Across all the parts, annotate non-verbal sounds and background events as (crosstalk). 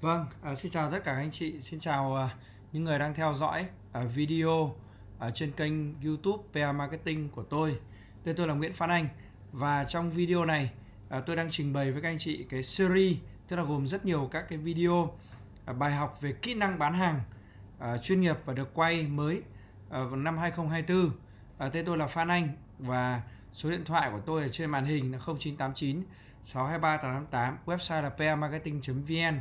Vâng, à, xin chào tất cả anh chị, xin chào à, những người đang theo dõi à, video ở à, trên kênh YouTube PA Marketing của tôi. Tên tôi là Nguyễn Phan Anh và trong video này à, tôi đang trình bày với các anh chị cái series tức là gồm rất nhiều các cái video à, bài học về kỹ năng bán hàng à, chuyên nghiệp và được quay mới à, năm 2024. À, tên tôi là Phan Anh và số điện thoại của tôi ở trên màn hình là 0989 623 888, website là pamarketing.vn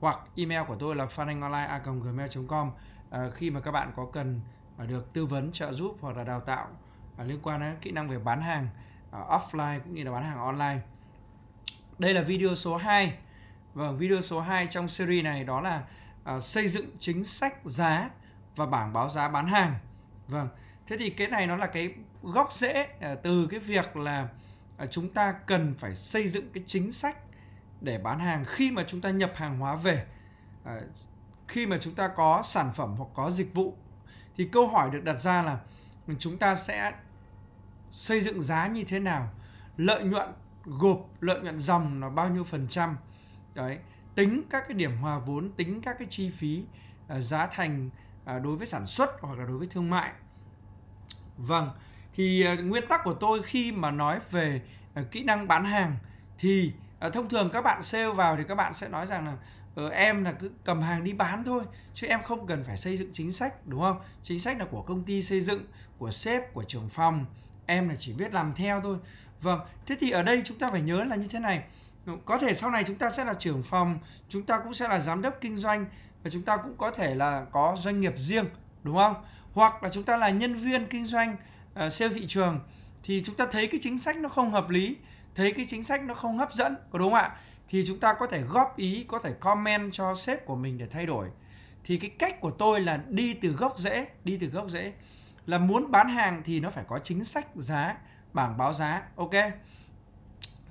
hoặc email của tôi là phananhonline@gmail.com à, ờ, khi mà các bạn có cần ờ, được tư vấn trợ giúp hoặc là đào tạo à, liên quan đến kỹ năng về bán hàng à, offline cũng như là bán hàng online. Đây là video số 2. Vâng, video số 2 trong series này đó là à, xây dựng chính sách giá và bảng báo giá bán hàng. Vâng. Thế thì cái này nó là cái gốc rễ à, từ cái việc là à, chúng ta cần phải xây dựng cái chính sách để bán hàng khi mà chúng ta nhập hàng hóa về à, khi mà chúng ta có sản phẩm hoặc có dịch vụ thì câu hỏi được đặt ra là chúng ta sẽ xây dựng giá như thế nào lợi nhuận gộp lợi nhuận dòng là bao nhiêu phần trăm đấy tính các cái điểm hòa vốn tính các cái chi phí à, giá thành à, đối với sản xuất hoặc là đối với thương mại vâng thì à, nguyên tắc của tôi khi mà nói về à, kỹ năng bán hàng thì à, thông thường các bạn sale vào thì các bạn sẽ nói rằng là ờ, em là cứ cầm hàng đi bán thôi chứ em không cần phải xây dựng chính sách đúng không chính sách là của công ty xây dựng của sếp của trưởng phòng em là chỉ biết làm theo thôi vâng thế thì ở đây chúng ta phải nhớ là như thế này có thể sau này chúng ta sẽ là trưởng phòng chúng ta cũng sẽ là giám đốc kinh doanh và chúng ta cũng có thể là có doanh nghiệp riêng đúng không hoặc là chúng ta là nhân viên kinh doanh uh, sale thị trường thì chúng ta thấy cái chính sách nó không hợp lý thấy cái chính sách nó không hấp dẫn có đúng không ạ thì chúng ta có thể góp ý có thể comment cho sếp của mình để thay đổi thì cái cách của tôi là đi từ gốc rễ đi từ gốc rễ là muốn bán hàng thì nó phải có chính sách giá bảng báo giá ok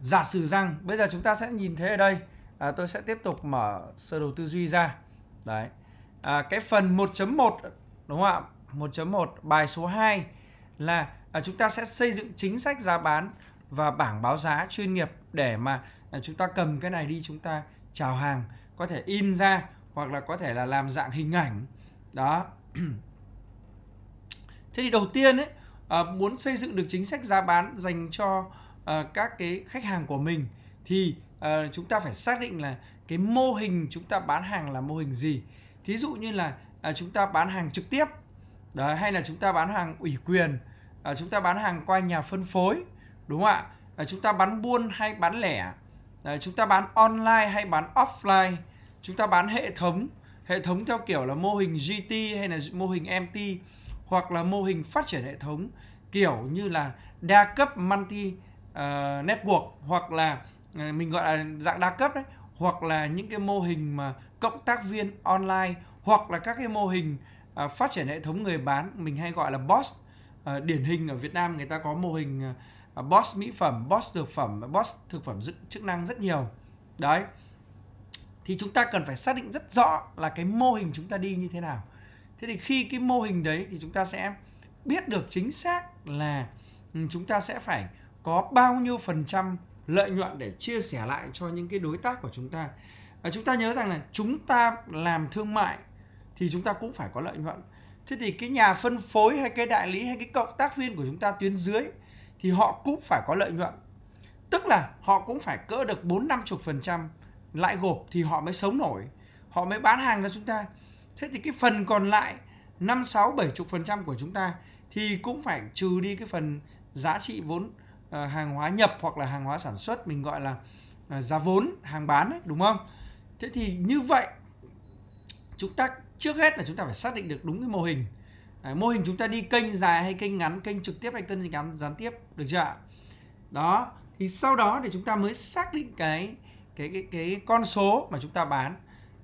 giả sử rằng bây giờ chúng ta sẽ nhìn thấy ở đây à, tôi sẽ tiếp tục mở sơ đồ tư duy ra đấy à, cái phần 1.1 đúng không ạ 1.1 bài số 2 là à, chúng ta sẽ xây dựng chính sách giá bán và bảng báo giá chuyên nghiệp để mà à, chúng ta cầm cái này đi chúng ta chào hàng có thể in ra hoặc là có thể là làm dạng hình ảnh đó (clears throat) thế thì đầu tiên ấy à, muốn xây dựng được chính sách giá bán dành cho à, các cái khách hàng của mình thì chúng ta phải xác định là cái mô hình chúng ta bán hàng là mô hình gì thí dụ như là chúng ta bán hàng trực tiếp đó, hay là chúng ta bán hàng ủy quyền chúng ta bán hàng qua nhà phân phối đúng không ạ chúng ta bán buôn hay bán lẻ chúng ta bán online hay bán offline chúng ta bán hệ thống hệ thống theo kiểu là mô hình GT hay là mô hình MT hoặc là mô hình phát triển hệ thống kiểu như là đa cấp multi uh, network hoặc là uh, mình gọi là dạng đa cấp đấy hoặc là những cái mô hình mà cộng tác viên online hoặc là các cái mô hình uh, phát triển hệ thống người bán mình hay gọi là boss uh, điển hình ở Việt Nam người ta có mô hình uh, À, boss mỹ phẩm, Boss thực phẩm, Boss thực phẩm chức năng rất nhiều. Đấy. Thì chúng ta cần phải xác định rất rõ là cái mô hình chúng ta đi như thế nào. Thế thì khi cái mô hình đấy thì chúng ta sẽ biết được chính xác là ừ, chúng ta sẽ phải có bao nhiêu phần trăm lợi nhuận để chia sẻ lại cho những cái đối tác của chúng ta. và chúng ta nhớ rằng là chúng ta làm thương mại thì chúng ta cũng phải có lợi nhuận. Thế thì cái nhà phân phối hay cái đại lý hay cái cộng tác viên của chúng ta tuyến dưới thì họ cũng phải có lợi nhuận. Tức là họ cũng phải cỡ được bốn năm phần trăm lãi gộp thì họ mới sống nổi, họ mới bán hàng cho chúng ta. Thế thì cái phần còn lại năm sáu 5 phần trăm của chúng ta thì cũng phải trừ đi cái phần giá trị vốn ờ, hàng hóa nhập hoặc là hàng hóa sản xuất mình gọi là ờ, giá vốn hàng bán ấy, đúng không? Thế thì như vậy chúng ta trước hết là chúng ta phải xác định được đúng cái mô hình Đấy, mô hình chúng ta đi kênh dài hay kênh ngắn, kênh trực tiếp hay kênh ngắn gián tiếp được chưa ạ? Đó, thì sau đó để chúng ta mới xác định cái cái cái cái con số mà chúng ta bán.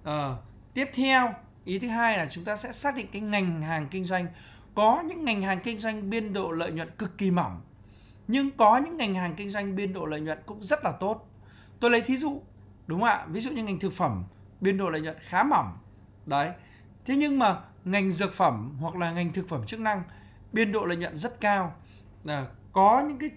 Ờ, tiếp theo, ý thứ hai là chúng ta sẽ xác định cái ngành hàng kinh doanh. Có những ngành hàng kinh doanh biên độ lợi nhuận cực kỳ mỏng. Nhưng có những ngành hàng kinh doanh biên độ lợi nhuận cũng rất là tốt. Tôi lấy thí dụ, đúng không ạ? Ví dụ như ngành thực phẩm biên độ lợi nhuận khá mỏng. Đấy. Thế nhưng mà ngành dược phẩm hoặc là ngành thực phẩm chức năng biên độ lợi nhuận rất cao à, có những cái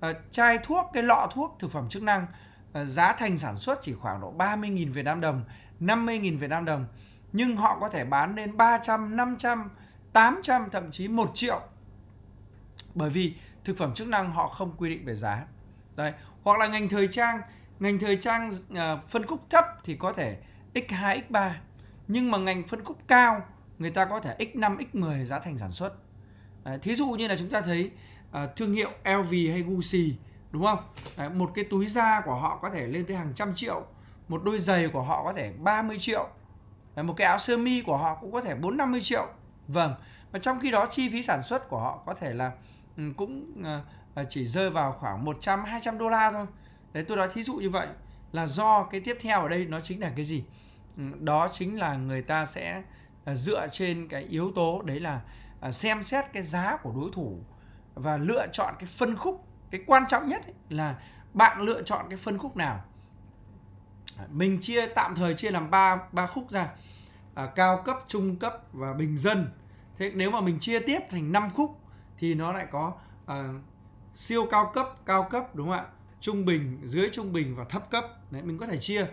à, chai thuốc cái lọ thuốc thực phẩm chức năng à, giá thành sản xuất chỉ khoảng độ 30.000 Việt Nam đồng 50.000 Việt Nam đồng nhưng họ có thể bán lên 300 500 800 thậm chí 1 triệu bởi vì thực phẩm chức năng họ không quy định về giá đấy hoặc là ngành thời trang ngành thời trang à, phân khúc thấp thì có thể x2 x3 nhưng mà ngành phân khúc cao người ta có thể x5 x10 giá thành sản xuất Đấy, thí dụ như là chúng ta thấy uh, thương hiệu LV hay Gucci đúng không Đấy, một cái túi da của họ có thể lên tới hàng trăm triệu một đôi giày của họ có thể 30 triệu Đấy, một cái áo sơ mi của họ cũng có thể 4 50 triệu vâng và trong khi đó chi phí sản xuất của họ có thể là ừ, cũng uh, chỉ rơi vào khoảng 100 200 đô la thôi đấy tôi nói thí dụ như vậy là do cái tiếp theo ở đây nó chính là cái gì ừ, đó chính là người ta sẽ À, dựa trên cái yếu tố đấy là à, xem xét cái giá của đối thủ và lựa chọn cái phân khúc cái quan trọng nhất là bạn lựa chọn cái phân khúc nào à, mình chia tạm thời chia làm ba ba khúc ra à, cao cấp trung cấp và bình dân thế nếu mà mình chia tiếp thành 5 khúc thì nó lại có à, siêu cao cấp cao cấp đúng không ạ trung bình dưới trung bình và thấp cấp đấy mình có thể chia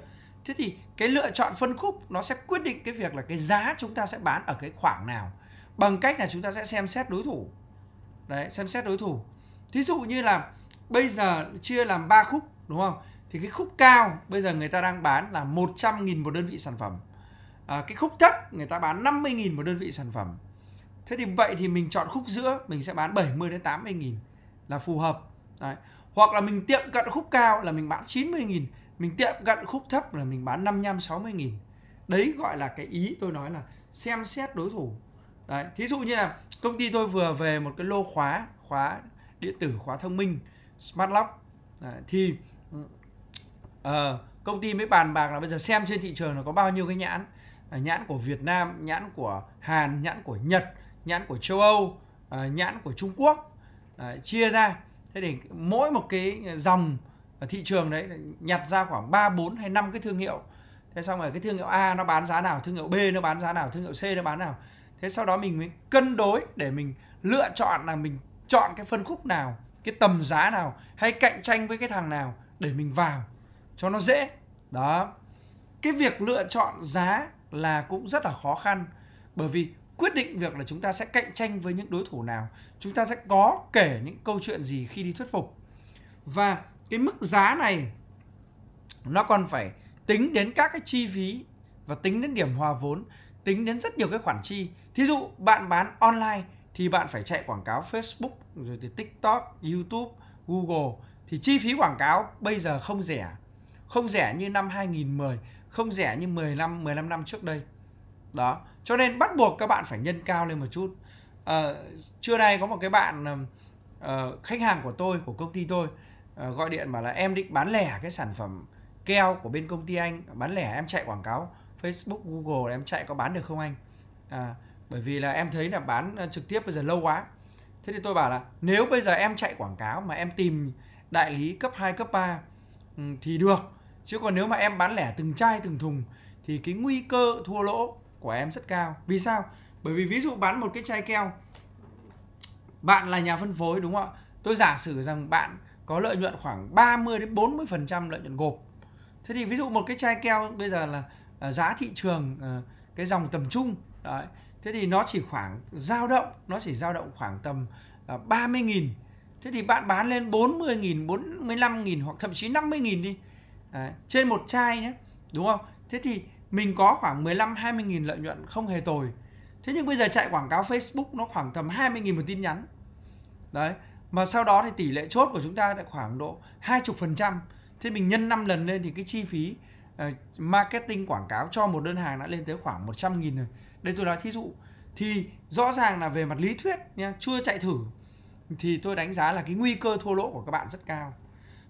thế thì cái lựa chọn phân khúc nó sẽ quyết định cái việc là cái giá chúng ta sẽ bán ở cái khoảng nào bằng cách là chúng ta sẽ xem xét đối thủ đấy xem xét đối thủ thí dụ như là bây giờ chia làm ba khúc đúng không thì cái khúc cao bây giờ người ta đang bán là 100.000 một đơn vị sản phẩm à, cái khúc thấp người ta bán 50.000 một đơn vị sản phẩm thế thì vậy thì mình chọn khúc giữa mình sẽ bán 70 đến 80 nghìn là phù hợp đấy. hoặc là mình tiệm cận khúc cao là mình bán 90 nghìn mình tiệm cận khúc thấp là mình bán 55 60 nghìn đấy gọi là cái ý tôi nói là xem xét đối thủ đấy thí dụ như là công ty tôi vừa về một cái lô khóa khóa điện tử khóa thông minh smart lock đấy, thì uh, công ty mới bàn bạc là bây giờ xem trên thị trường là có bao nhiêu cái nhãn nhãn của Việt Nam nhãn của Hàn nhãn của Nhật nhãn của châu Âu ờ, nhãn của Trung Quốc chia ra thế để mỗi một cái dòng thị trường đấy nhặt ra khoảng 3, 4 hay 5 cái thương hiệu thế xong rồi cái thương hiệu A nó bán giá nào thương hiệu B nó bán giá nào thương hiệu C nó bán nào thế sau đó mình mới cân đối để mình lựa chọn là mình chọn cái phân khúc nào cái tầm giá nào hay cạnh tranh với cái thằng nào để mình vào cho nó dễ đó cái việc lựa chọn giá là cũng rất là khó khăn bởi vì quyết định việc là chúng ta sẽ cạnh tranh với những đối thủ nào chúng ta sẽ có kể những câu chuyện gì khi đi thuyết phục và cái mức giá này nó còn phải tính đến các cái chi phí và tính đến điểm hòa vốn, tính đến rất nhiều cái khoản chi. Thí dụ bạn bán online thì bạn phải chạy quảng cáo Facebook rồi thì TikTok, YouTube, Google thì chi phí quảng cáo bây giờ không rẻ. Không rẻ như năm 2010, không rẻ như 10 năm 15 năm trước đây. Đó, cho nên bắt buộc các bạn phải nhân cao lên một chút. À, ờ, trưa nay có một cái bạn uh, khách hàng của tôi của công ty tôi Ờ, gọi điện bảo là em định bán lẻ cái sản phẩm keo của bên công ty anh bán lẻ em chạy quảng cáo Facebook Google em chạy có bán được không anh à, bởi vì là em thấy là bán ờ, trực tiếp bây giờ lâu quá thế thì tôi bảo là nếu bây giờ em chạy quảng cáo mà em tìm đại lý cấp 2, cấp 3 ừ, thì được chứ còn nếu mà em bán lẻ từng chai từng thùng thì cái nguy cơ thua lỗ của em rất cao vì sao bởi vì ví dụ bán một cái chai keo bạn là nhà phân phối đúng không ạ tôi giả sử rằng bạn có lợi nhuận khoảng 30 đến 40% lợi nhuận gộp. Thế thì ví dụ một cái chai keo bây giờ là à, giá thị trường à, cái dòng tầm trung đấy. Thế thì nó chỉ khoảng dao động, nó chỉ dao động khoảng tầm 30.000. À, thế thì bạn bán lên 40.000, 45.000 hoặc thậm chí 50.000 đi. Đấy, trên một chai nhé, đúng không? Thế thì mình có khoảng 15 20.000 lợi nhuận không hề tồi. Thế nhưng bây giờ chạy quảng cáo Facebook nó khoảng tầm 20.000 một tin nhắn. Đấy, mà sau đó thì tỷ lệ chốt của chúng ta đã khoảng độ 20%. Thế mình nhân 5 lần lên thì cái chi phí uh, marketing quảng cáo cho một đơn hàng đã lên tới khoảng 100 nghìn rồi. Đây tôi nói thí dụ thì rõ ràng là về mặt lý thuyết nha, chưa chạy thử thì tôi đánh giá là cái nguy cơ thua lỗ của các bạn rất cao.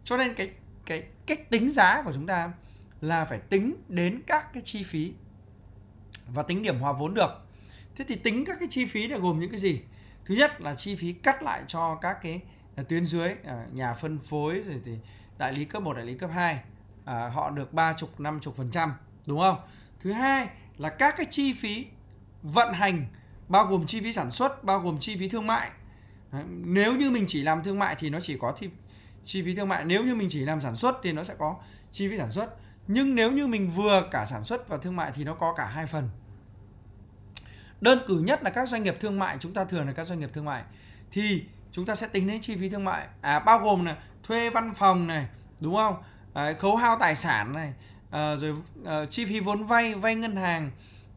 Cho nên cái cái cách tính giá của chúng ta là phải tính đến các cái chi phí và tính điểm hòa vốn được. Thế thì tính các cái chi phí này gồm những cái gì? thứ nhất là chi phí cắt lại cho các cái à, tuyến dưới à, nhà phân phối rồi thì đại lý cấp 1, đại lý cấp 2 à, họ được 30 50 phần trăm đúng không thứ hai là các cái chi phí vận hành bao gồm chi phí sản xuất bao gồm chi phí thương mại nếu như mình chỉ làm thương mại thì nó chỉ có thi, chi phí thương mại nếu như mình chỉ làm sản xuất thì nó sẽ có chi phí sản xuất nhưng nếu như mình vừa cả sản xuất và thương mại thì nó có cả hai phần đơn cử nhất là các doanh nghiệp thương mại chúng ta thường là các doanh nghiệp thương mại thì chúng ta sẽ tính đến chi phí thương mại à, bao gồm là thuê văn phòng này đúng không à, khấu hao tài sản này à, rồi à, chi phí vốn vay vay ngân hàng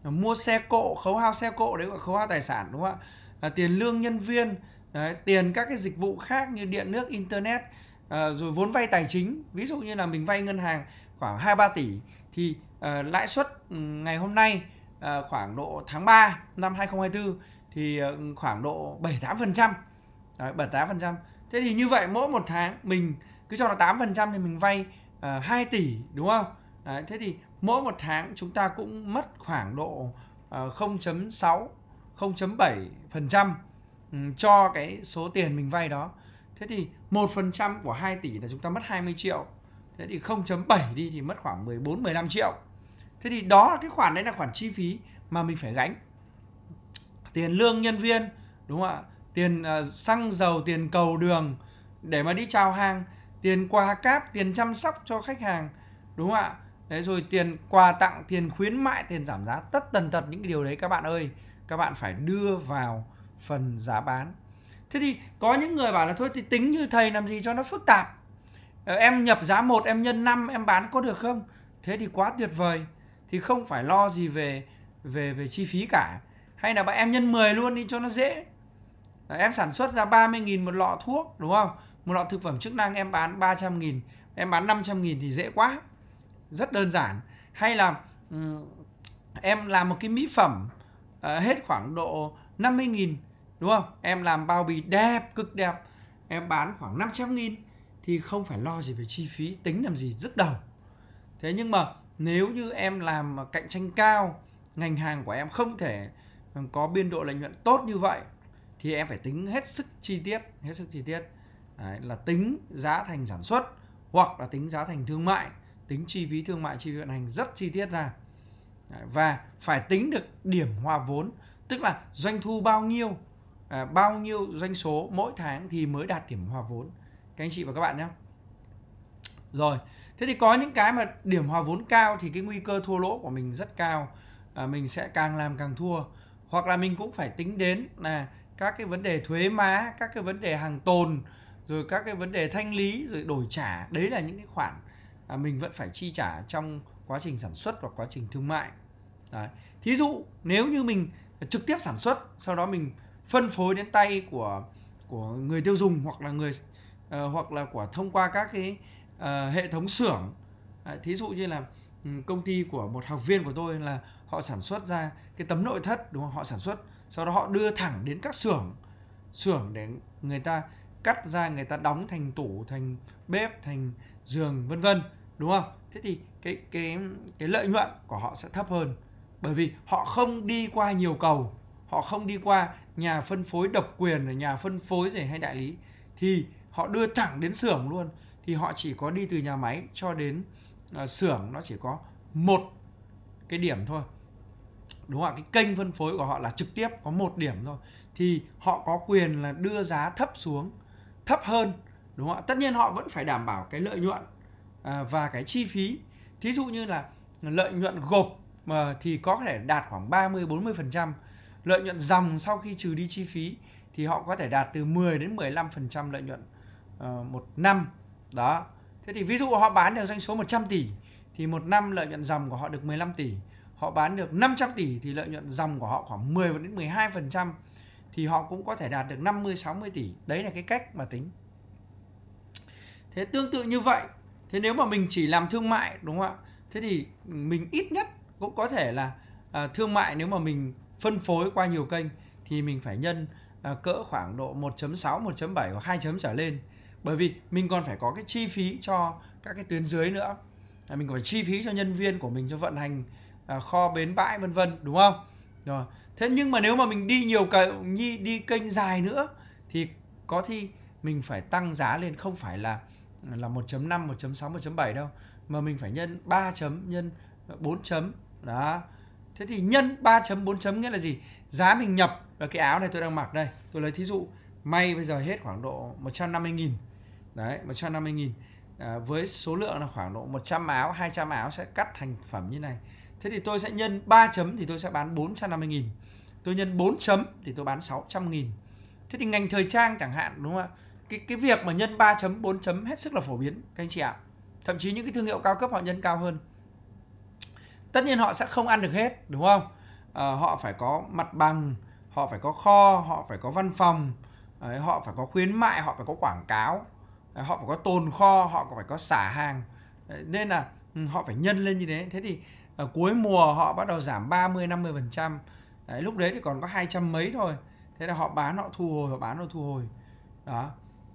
mua xe cộ khấu hao xe cộ đấy gọi khấu hao tài sản đúng không ạ à, tiền lương nhân viên đấy, tiền các cái dịch vụ khác như điện nước internet à, rồi vốn vay tài chính ví dụ như là mình vay ngân hàng khoảng hai ba tỷ thì à, lãi suất ừ, ngày hôm nay À, khoảng độ tháng 3 năm 2024 thì ờ, khoảng độ 78%. Đấy, 78%. Thế thì như vậy mỗi một tháng mình cứ cho là 8% thì mình vay uh, ờ, 2 tỷ đúng không? Đấy, thế thì mỗi một tháng chúng ta cũng mất khoảng độ uh, 0.6 0.7% cho cái số tiền mình vay đó. Thế thì 1% của 2 tỷ là chúng ta mất 20 triệu. Thế thì 0.7 đi thì mất khoảng 14 15 triệu thế thì đó là cái khoản đấy là khoản chi phí mà mình phải gánh tiền lương nhân viên đúng không ạ tiền à, xăng dầu tiền cầu đường để mà đi chào hàng tiền quà cáp tiền chăm sóc cho khách hàng đúng không ạ đấy rồi tiền quà tặng tiền khuyến mại tiền giảm giá tất tần tật những cái điều đấy các bạn ơi các bạn phải đưa vào phần giá bán thế thì có những người bảo là thôi thì tính như thầy làm gì cho nó phức tạp ờ, em nhập giá một em nhân 5 em bán có được không thế thì quá tuyệt vời thì không phải lo gì về về về chi phí cả hay là bạn em nhân 10 luôn đi cho nó dễ Đấy, em sản xuất ra 30.000 một lọ thuốc đúng không một lọ thực phẩm chức năng em bán 300.000 em bán 500.000 thì dễ quá rất đơn giản hay là um, em làm một cái mỹ phẩm uh, hết khoảng độ 50.000 đúng không em làm bao bì đẹp cực đẹp em bán khoảng 500.000 thì không phải lo gì về chi phí tính làm gì rất đầu thế nhưng mà nếu như em làm cạnh tranh cao ngành hàng của em không thể ừ, có biên độ lợi nhuận tốt như vậy thì em phải tính hết sức chi tiết hết sức chi tiết Đấy, là tính giá thành sản xuất hoặc là tính giá thành thương mại tính chi phí thương mại chi phí vận hành rất chi tiết ra Đấy, và phải tính được điểm hòa vốn tức là doanh thu bao nhiêu à, bao nhiêu doanh số mỗi tháng thì mới đạt điểm hòa vốn các anh chị và các bạn nhé rồi thế thì có những cái mà điểm hòa vốn cao thì cái nguy cơ thua lỗ của mình rất cao à, mình sẽ càng làm càng thua hoặc là mình cũng phải tính đến là các cái vấn đề thuế má các cái vấn đề hàng tồn rồi các cái vấn đề thanh lý rồi đổi trả đấy là những cái khoản à, mình vẫn phải chi trả trong quá trình sản xuất và quá trình thương mại đấy. thí dụ nếu như mình trực tiếp sản xuất sau đó mình phân phối đến tay của của người tiêu dùng hoặc là người uh, hoặc là của thông qua các cái uh, hệ thống xưởng à, thí dụ như là ừ, công ty của một học viên của tôi là họ sản xuất ra cái tấm nội thất đúng không họ sản xuất sau đó họ đưa thẳng đến các xưởng xưởng để người ta cắt ra người ta đóng thành tủ thành bếp thành giường vân vân đúng không thế thì cái cái cái lợi nhuận của họ sẽ thấp hơn bởi vì họ không đi qua nhiều cầu họ không đi qua nhà phân phối độc quyền ở nhà phân phối rồi hay đại lý thì họ đưa thẳng đến xưởng luôn thì họ chỉ có đi từ nhà máy cho đến ờ, xưởng nó chỉ có một cái điểm thôi đúng không ạ cái kênh phân phối của họ là trực tiếp có một điểm thôi thì họ có quyền là đưa giá thấp xuống thấp hơn đúng không ạ tất nhiên họ vẫn phải đảm bảo cái lợi nhuận ờ, và cái chi phí thí dụ như là lợi nhuận gộp mà ờ, thì có thể đạt khoảng 30 40 phần trăm lợi nhuận dòng sau khi trừ đi chi phí thì họ có thể đạt từ 10 đến 15 phần trăm lợi nhuận một năm đó thế thì ví dụ họ bán được doanh số 100 tỷ thì một năm lợi nhuận dòng của họ được 15 tỷ họ bán được 500 tỷ thì lợi nhuận dòng của họ khoảng 10 đến 12 phần trăm thì họ cũng có thể đạt được 50 60 tỷ đấy là cái cách mà tính thế tương tự như vậy thế nếu mà mình chỉ làm thương mại đúng không ạ thế thì mình ít nhất cũng có thể là à, thương mại nếu mà mình phân phối qua nhiều kênh thì mình phải nhân à, cỡ khoảng độ 1.6 1.7 hoặc 2 chấm trở lên bởi vì mình còn phải có cái chi phí cho các cái tuyến dưới nữa à, mình còn phải chi phí cho nhân viên của mình cho vận hành à, kho bến bãi vân vân đúng không rồi thế nhưng mà nếu mà mình đi nhiều kênh đi, đi kênh dài nữa thì có khi mình phải tăng giá lên không phải là là 1.5, 1.6, 1.7 đâu mà mình phải nhân 3 chấm nhân 4 chấm đó thế thì nhân 3 chấm 4 chấm nghĩa là gì giá mình nhập là cái áo này tôi đang mặc đây tôi lấy thí dụ may bây giờ hết khoảng độ 150 nghìn đấy 150 nghìn à, với số lượng là khoảng độ 100 áo 200 áo sẽ cắt thành phẩm như này thế thì tôi sẽ nhân 3 chấm thì tôi sẽ bán 450 nghìn tôi nhân 4 chấm thì tôi bán 600 nghìn thế thì ngành thời trang chẳng hạn đúng không ạ cái cái việc mà nhân 3 chấm 4 chấm hết sức là phổ biến các anh chị ạ thậm chí những cái thương hiệu cao cấp họ nhân cao hơn tất nhiên họ sẽ không ăn được hết đúng không à, họ phải có mặt bằng họ phải có kho họ phải có văn phòng ấy, họ phải có khuyến mại họ phải có quảng cáo họ phải có tồn kho họ phải có xả hàng nên là ừ, họ phải nhân lên như thế thế thì ở ờ, cuối mùa họ bắt đầu giảm 30 50 phần trăm đấy, lúc đấy thì còn có hai trăm mấy thôi thế là họ bán họ thu hồi họ bán họ thu hồi đó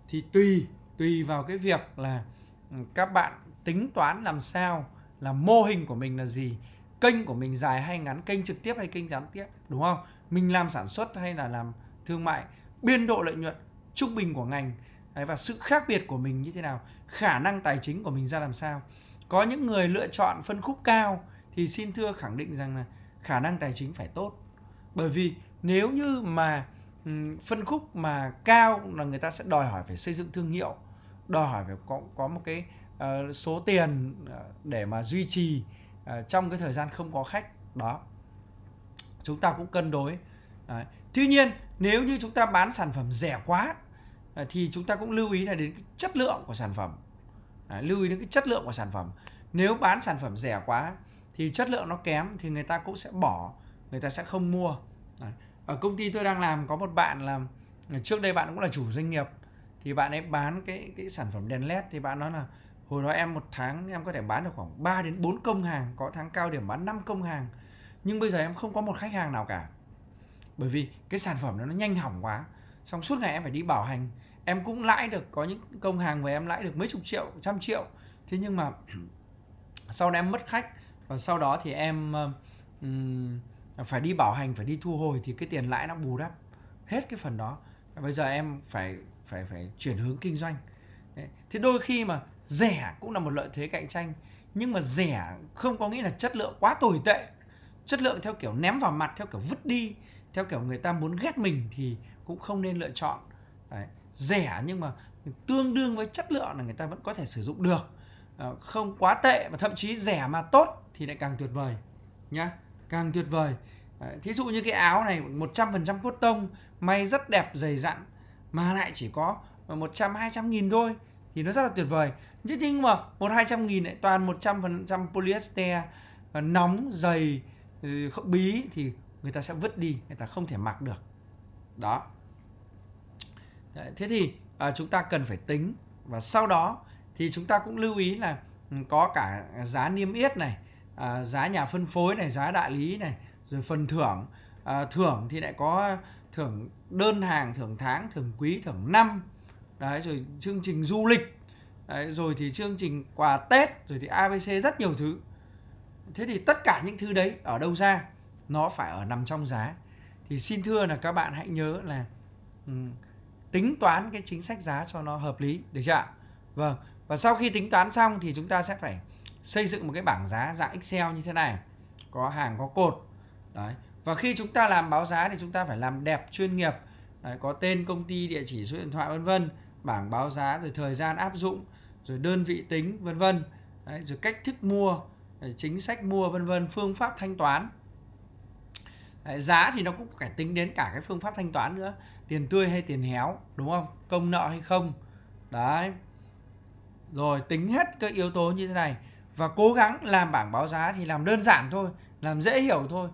thì tùy tùy vào cái việc là ừ, các bạn tính toán làm sao là mô hình của mình là gì kênh của mình dài hay ngắn kênh trực tiếp hay kênh gián tiếp đúng không mình làm sản xuất hay là làm thương mại biên độ lợi nhuận trung bình của ngành Đấy, và sự khác biệt của mình như thế nào khả năng tài chính của mình ra làm sao có những người lựa chọn phân khúc cao thì xin thưa khẳng định rằng là khả năng tài chính phải tốt bởi vì nếu như mà phân khúc mà cao là người ta sẽ đòi hỏi phải xây dựng thương hiệu đòi hỏi phải có có một cái uh, số tiền ờ, để mà duy trì uh, trong cái thời gian không có khách đó chúng ta cũng cân đối Đấy. tuy nhiên nếu như chúng ta bán sản phẩm rẻ quá À, thì chúng ta cũng lưu ý là đến cái chất lượng của sản phẩm à, lưu ý đến cái chất lượng của sản phẩm nếu bán sản phẩm rẻ quá thì chất lượng nó kém thì người ta cũng sẽ bỏ người ta sẽ không mua à, ở công ty tôi đang làm có một bạn làm à, trước đây bạn cũng là chủ doanh nghiệp thì bạn ấy bán cái cái sản phẩm đèn led thì bạn nói là hồi đó em một tháng em có thể bán được khoảng 3 đến 4 công hàng có tháng cao điểm bán 5 công hàng nhưng bây giờ em không có một khách hàng nào cả bởi vì cái sản phẩm đó nó nhanh hỏng quá xong suốt ngày em phải đi bảo hành em cũng lãi được có những công hàng về em lãi được mấy chục triệu trăm triệu thế nhưng mà (clears throat) sau đó em mất khách và sau đó thì em um, phải đi bảo hành phải đi thu hồi thì cái tiền lãi nó bù đắp hết cái phần đó bây giờ em phải phải phải chuyển hướng kinh doanh thế đôi khi mà rẻ cũng là một lợi thế cạnh tranh nhưng mà rẻ không có nghĩa là chất lượng quá tồi tệ chất lượng theo kiểu ném vào mặt theo kiểu vứt đi theo kiểu người ta muốn ghét mình thì cũng không nên lựa chọn Đấy rẻ nhưng mà tương đương với chất lượng là người ta vẫn có thể sử dụng được ờ, không quá tệ và thậm chí rẻ mà tốt thì lại càng tuyệt vời nhá càng tuyệt vời ờ, thí dụ như cái áo này 100% cốt tông may rất đẹp dày dặn mà lại chỉ có 100 200 nghìn thôi thì nó rất là tuyệt vời chứ nhưng mà một hai trăm nghìn lại toàn 100% polyester ờ, nóng dày không ừ, bí thì người ta sẽ vứt đi người ta không thể mặc được đó Đấy, thế thì à, chúng ta cần phải tính và sau đó thì chúng ta cũng lưu ý là ừ, có cả giá niêm yết này à, giá nhà phân phối này giá đại lý này rồi phần thưởng à, thưởng thì lại có thưởng đơn hàng thưởng tháng thưởng quý thưởng năm đấy rồi chương trình du lịch đấy, rồi thì chương trình quà tết rồi thì abc rất nhiều thứ thế thì tất cả những thứ đấy ở đâu ra nó phải ở nằm trong giá thì xin thưa là các bạn hãy nhớ là um, tính toán cái chính sách giá cho nó hợp lý được chưa ạ vâng và sau khi tính toán xong thì chúng ta sẽ phải xây dựng một cái bảng giá dạng Excel như thế này có hàng có cột đấy và khi chúng ta làm báo giá thì chúng ta phải làm đẹp chuyên nghiệp đấy, có tên công ty địa chỉ số điện thoại vân vân bảng báo giá rồi thời gian áp dụng rồi đơn vị tính vân vân rồi cách thức mua chính sách mua vân vân phương pháp thanh toán đấy, giá thì nó cũng phải tính đến cả cái phương pháp thanh toán nữa tiền tươi hay tiền héo đúng không công nợ hay không đấy rồi tính hết các yếu tố như thế này và cố gắng làm bảng báo giá thì làm đơn giản thôi làm dễ hiểu thôi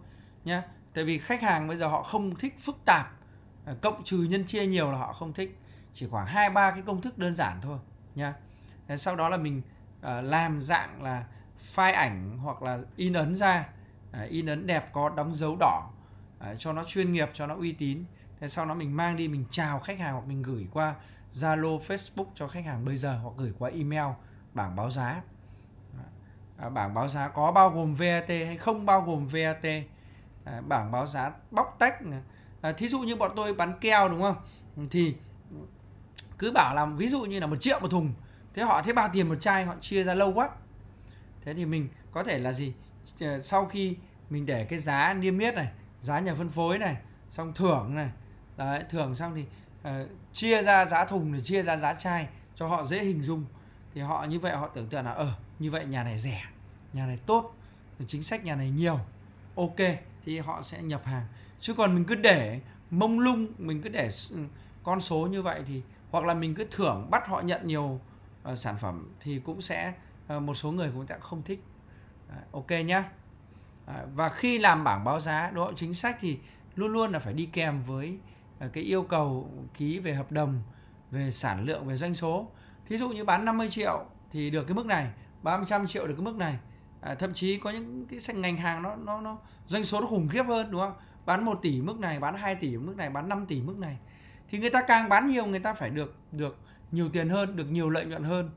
nhé tại vì khách hàng bây giờ họ không thích phức tạp à, cộng trừ nhân chia nhiều là họ không thích chỉ khoảng hai ba cái công thức đơn giản thôi nha sau đó là mình à, làm dạng là file ảnh hoặc là in ấn ra à, in ấn đẹp có đóng dấu đỏ cho nó chuyên nghiệp cho nó uy tín thế sau đó mình mang đi mình chào khách hàng hoặc mình gửi qua Zalo Facebook cho khách hàng bây giờ hoặc gửi qua email bảng báo giá à, bảng báo giá có bao gồm VAT hay không bao gồm VAT à, bảng báo giá bóc tách à, thí dụ như bọn tôi bán keo đúng không thì cứ bảo làm ví dụ như là một triệu một thùng thế họ thấy bao tiền một chai họ chia ra lâu quá thế thì mình có thể là gì ờ, sau khi mình để cái giá niêm yết này giá nhà phân phối này xong thưởng này đấy thưởng xong thì uh, chia ra giá thùng để chia ra giá chai cho họ dễ hình dung thì họ như vậy họ tưởng tượng là ờ, như vậy nhà này rẻ nhà này tốt chính sách nhà này nhiều ok thì họ sẽ nhập hàng chứ còn mình cứ để mông lung mình cứ để ừ, con số như vậy thì hoặc là mình cứ thưởng bắt họ nhận nhiều uh, sản phẩm thì cũng sẽ uh, một số người cũng sẽ không thích uh, ok nhá uh, và khi làm bảng báo giá đó chính sách thì luôn luôn là phải đi kèm với Ờ, cái yêu cầu ký về hợp đồng về sản lượng về doanh số thí dụ như bán 50 triệu thì được cái mức này 300 triệu được cái mức này à, thậm chí có những cái ngành hàng nó nó nó doanh số nó khủng khiếp hơn đúng không bán 1 tỷ mức này bán 2 tỷ mức này bán 5 tỷ mức này thì người ta càng bán nhiều người ta phải được được nhiều tiền hơn được nhiều lợi nhuận hơn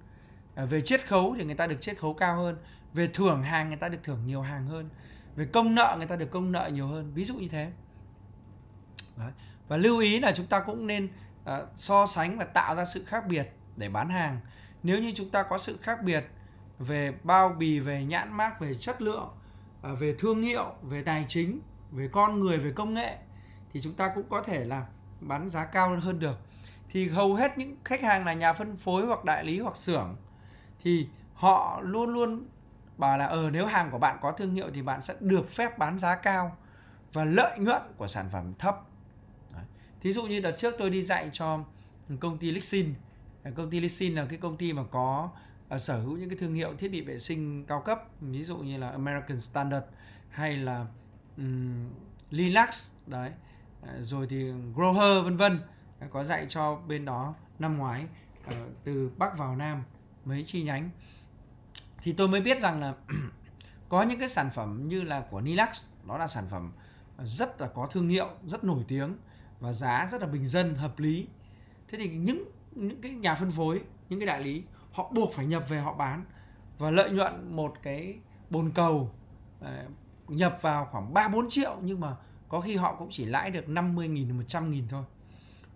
à, về chiết khấu thì người ta được chiết khấu cao hơn về thưởng hàng người ta được thưởng nhiều hàng hơn về công nợ người ta được công nợ nhiều hơn ví dụ như thế Đấy và lưu ý là chúng ta cũng nên à, so sánh và tạo ra sự khác biệt để bán hàng nếu như chúng ta có sự khác biệt về bao bì về nhãn mác về chất lượng à, về thương hiệu về tài chính về con người về công nghệ thì chúng ta cũng có thể là bán giá cao hơn được thì hầu hết những khách hàng là nhà phân phối hoặc đại lý hoặc xưởng thì họ luôn luôn bảo là ờ nếu hàng của bạn có thương hiệu thì bạn sẽ được phép bán giá cao và lợi nhuận của sản phẩm thấp thí dụ như đợt trước tôi đi dạy cho công ty Lixin công ty Lixin là cái công ty mà có à, sở hữu những cái thương hiệu thiết bị vệ sinh cao cấp ví dụ như là American Standard hay là um, Linux đấy à, rồi thì Grover vân vân à, có dạy cho bên đó năm ngoái từ Bắc vào Nam mấy chi nhánh thì tôi mới biết rằng là (clears throat) có những cái sản phẩm như là của Nilax đó là sản phẩm rất là có thương hiệu rất nổi tiếng và giá rất là bình dân hợp lý thế thì những những cái nhà phân phối những cái đại lý họ buộc phải nhập về họ bán và lợi nhuận một cái bồn cầu ờ, nhập vào khoảng 3 4 triệu nhưng mà có khi họ cũng chỉ lãi được 50 000 100 nghìn thôi.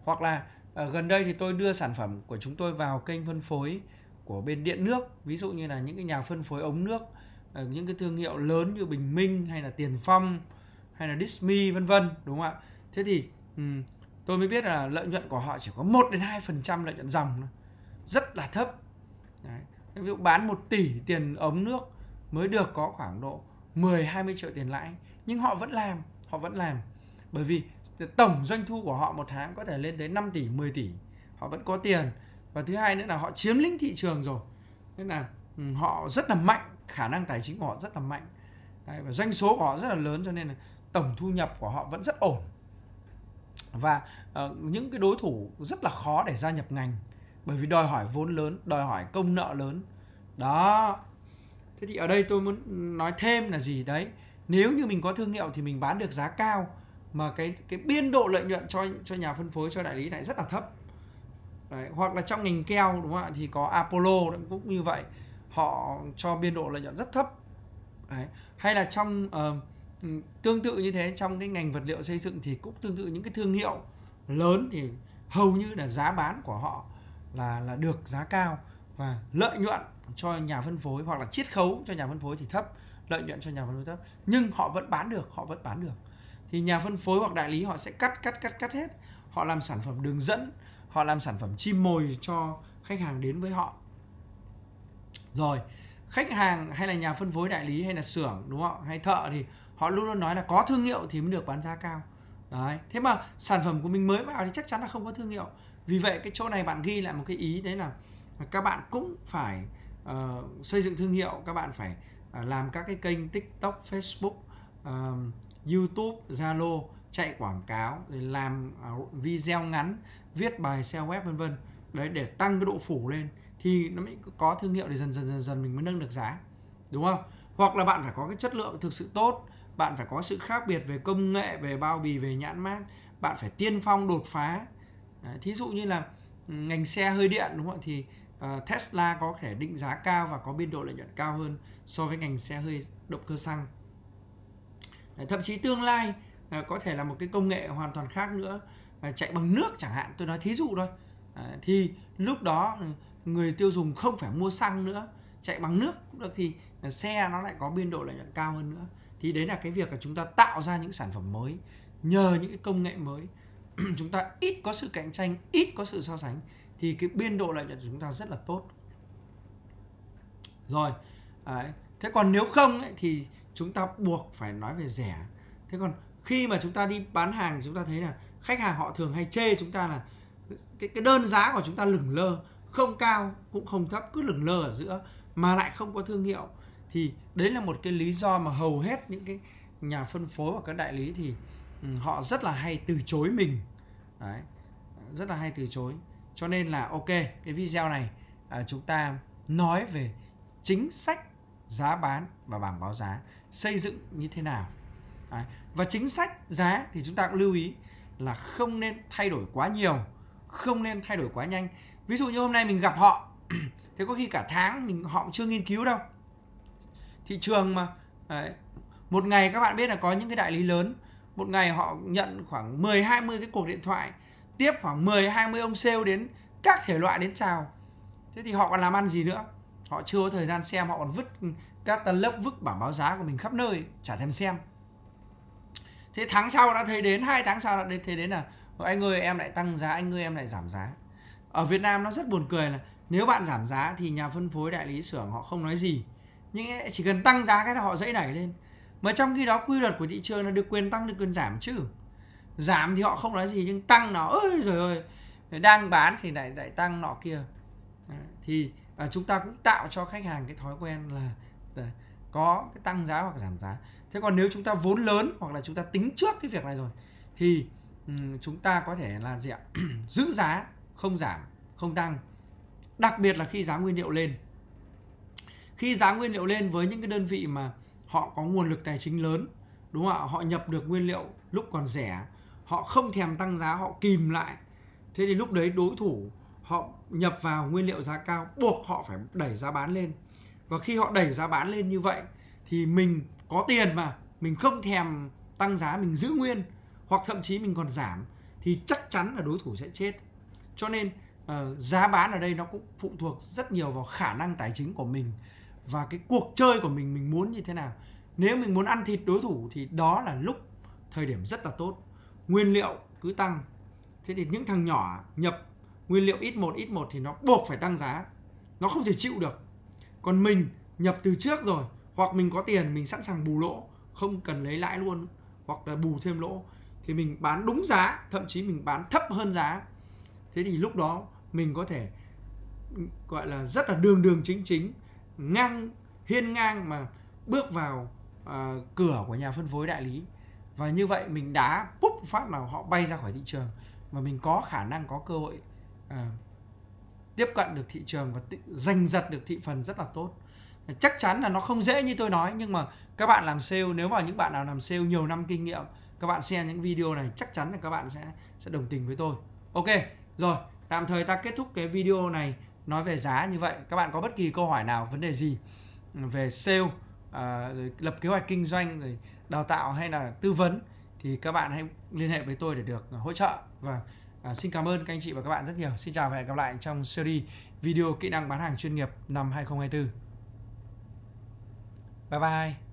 Hoặc là ở ờ, gần đây thì tôi đưa sản phẩm của chúng tôi vào kênh phân phối của bên điện nước, ví dụ như là những cái nhà phân phối ống nước, ờ, những cái thương hiệu lớn như Bình Minh hay là Tiền Phong hay là Dismi vân vân, đúng không ạ? Thế thì Ừ. tôi mới biết là lợi nhuận của họ chỉ có 1 đến 2 phần trăm lợi nhuận dòng rất là thấp Đấy. ví dụ bán 1 tỷ tiền ống nước mới được có khoảng độ 10 20 triệu tiền lãi nhưng họ vẫn làm họ vẫn làm bởi vì tổng doanh thu của họ một tháng có thể lên đến 5 tỷ 10 tỷ họ vẫn có tiền và thứ hai nữa là họ chiếm lĩnh thị trường rồi nên là ừ, họ rất là mạnh khả năng tài chính của họ rất là mạnh Đấy, và doanh số của họ rất là lớn cho nên là tổng thu nhập của họ vẫn rất ổn và uh, những cái đối thủ rất là khó để gia nhập ngành bởi vì đòi hỏi vốn lớn đòi hỏi công nợ lớn đó thế thì ở đây tôi muốn nói thêm là gì đấy nếu như mình có thương hiệu thì mình bán được giá cao mà cái cái biên độ lợi nhuận cho cho nhà phân phối cho đại lý lại rất là thấp đấy, hoặc là trong ngành keo đúng không ạ thì có Apollo cũng như vậy họ cho biên độ lợi nhuận rất thấp đấy. hay là trong uh, Ừ, tương tự như thế trong cái ngành vật liệu xây dựng thì cũng tương tự những cái thương hiệu lớn thì hầu như là giá bán của họ là là được giá cao và lợi nhuận cho nhà phân phối hoặc là chiết khấu cho nhà phân phối thì thấp lợi nhuận cho nhà phân phối thấp nhưng họ vẫn bán được họ vẫn bán được thì nhà phân phối hoặc đại lý họ sẽ cắt cắt cắt cắt hết họ làm sản phẩm đường dẫn họ làm sản phẩm chim mồi cho khách hàng đến với họ rồi khách hàng hay là nhà phân phối đại lý hay là xưởng đúng không hay thợ thì họ luôn luôn nói là có thương hiệu thì mới được bán giá cao đấy thế mà sản phẩm của mình mới vào thì chắc chắn là không có thương hiệu vì vậy cái chỗ này bạn ghi lại một cái ý đấy là các bạn cũng phải uh, xây dựng thương hiệu các bạn phải uh, làm các cái kênh tiktok facebook uh, youtube zalo chạy quảng cáo rồi làm uh, video ngắn viết bài SEO web vân vân đấy để tăng cái độ phủ lên thì nó mới có thương hiệu để dần dần dần dần mình mới nâng được giá đúng không hoặc là bạn phải có cái chất lượng thực sự tốt bạn phải có sự khác biệt về công nghệ về bao bì về nhãn mát. bạn phải tiên phong đột phá Đấy, thí dụ như là ừ, ngành xe hơi điện đúng không ạ thì uh, Tesla có thể định giá cao và có biên độ lợi nhuận cao hơn so với ngành xe hơi động cơ xăng Đấy, thậm chí tương lai uh, có thể là một cái công nghệ hoàn toàn khác nữa uh, chạy bằng nước chẳng hạn tôi nói thí dụ thôi uh, thì lúc đó ừ, người tiêu dùng không phải mua xăng nữa chạy bằng nước được thì xe nó lại có biên độ lợi nhuận cao hơn nữa thì đấy là cái việc là chúng ta tạo ra những sản phẩm mới nhờ những cái công nghệ mới (clears throat) chúng ta ít có sự cạnh tranh ít có sự so sánh thì cái biên độ lợi nhuận của chúng ta rất là tốt rồi đấy. thế còn nếu không ấy, thì chúng ta buộc phải nói về rẻ thế còn khi mà chúng ta đi bán hàng chúng ta thấy là khách hàng họ thường hay chê chúng ta là cái cái đơn giá của chúng ta lửng lơ không cao cũng không thấp cứ lửng lơ ở giữa mà lại không có thương hiệu thì đấy là một cái lý do mà hầu hết những cái nhà phân phối và các đại lý thì ừ, họ rất là hay từ chối mình đấy rất là hay từ chối cho nên là ok cái video này à, chúng ta nói về chính sách giá bán và bảng báo giá xây dựng như thế nào đấy. và chính sách giá thì chúng ta cũng lưu ý là không nên thay đổi quá nhiều không nên thay đổi quá nhanh ví dụ như hôm nay mình gặp họ (clears throat) thế có khi cả tháng mình họ cũng chưa nghiên cứu đâu thị trường mà Đấy. một ngày các bạn biết là có những cái đại lý lớn một ngày họ nhận khoảng 10 20 cái cuộc điện thoại tiếp khoảng 10 20 ông sale đến các thể loại đến chào thế thì họ còn làm ăn gì nữa họ chưa có thời gian xem họ còn vứt các tân lớp vứt bảng báo giá của mình khắp nơi chả thèm xem thế tháng sau đã thấy đến hai tháng sau đã thấy đến là anh ơi em lại tăng giá anh ơi em lại giảm giá ở Việt Nam nó rất buồn cười là nếu bạn giảm giá thì nhà phân phối đại lý xưởng họ không nói gì nhưng chỉ cần tăng giá cái là họ dãy đẩy lên mà trong khi đó quy luật của thị trường là được quyền tăng được quyền giảm chứ giảm thì họ không nói gì nhưng tăng nó ơi rồi ơi đang bán thì lại lại tăng nọ kia thì à, chúng ta cũng tạo cho khách hàng cái thói quen là, có cái tăng giá hoặc giảm giá thế còn nếu chúng ta vốn lớn hoặc là chúng ta tính trước cái việc này rồi thì um, chúng ta có thể là gì ạ (clears throat) giữ giá không giảm không tăng đặc biệt là khi giá nguyên liệu lên khi giá nguyên liệu lên với những cái đơn vị mà họ có nguồn lực tài chính lớn đúng không ạ họ nhập được nguyên liệu lúc còn rẻ họ không thèm tăng giá họ kìm lại thế thì lúc đấy đối thủ họ nhập vào nguyên liệu giá cao buộc họ phải đẩy giá bán lên và khi họ đẩy giá bán lên như vậy thì mình có tiền mà mình không thèm tăng giá mình giữ nguyên hoặc thậm chí mình còn giảm thì chắc chắn là đối thủ sẽ chết cho nên uh, giá bán ở đây nó cũng phụ thuộc rất nhiều vào khả năng tài chính của mình và cái cuộc chơi của mình mình muốn như thế nào nếu mình muốn ăn thịt đối thủ thì đó là lúc thời điểm rất là tốt nguyên liệu cứ tăng thế thì những thằng nhỏ nhập nguyên liệu ít một ít một thì nó buộc phải tăng giá nó không thể chịu được còn mình nhập từ trước rồi hoặc mình có tiền mình sẵn sàng bù lỗ không cần lấy lãi luôn hoặc là bù thêm lỗ thì mình bán đúng giá thậm chí mình bán thấp hơn giá thế thì lúc đó mình có thể gọi là rất là đường đường chính chính ngang hiên ngang mà bước vào à, cửa của nhà phân phối đại lý và như vậy mình đá búp phát nào họ bay ra khỏi thị trường và mình có khả năng có cơ hội à, tiếp cận được thị trường và giành giật được thị phần rất là tốt chắc chắn là nó không dễ như tôi nói nhưng mà các bạn làm sale nếu mà những bạn nào làm sale nhiều năm kinh nghiệm các bạn xem những video này chắc chắn là các bạn sẽ sẽ đồng tình với tôi ok rồi tạm thời ta kết thúc cái video này nói về giá như vậy các bạn có bất kỳ câu hỏi nào vấn đề gì về sale à, rồi lập kế hoạch kinh doanh rồi đào tạo hay là tư vấn thì các bạn hãy liên hệ với tôi để được hỗ trợ và vâng, à, xin cảm ơn các anh chị và các bạn rất nhiều xin chào và hẹn gặp lại trong series video kỹ năng bán hàng chuyên nghiệp năm 2024 bye bye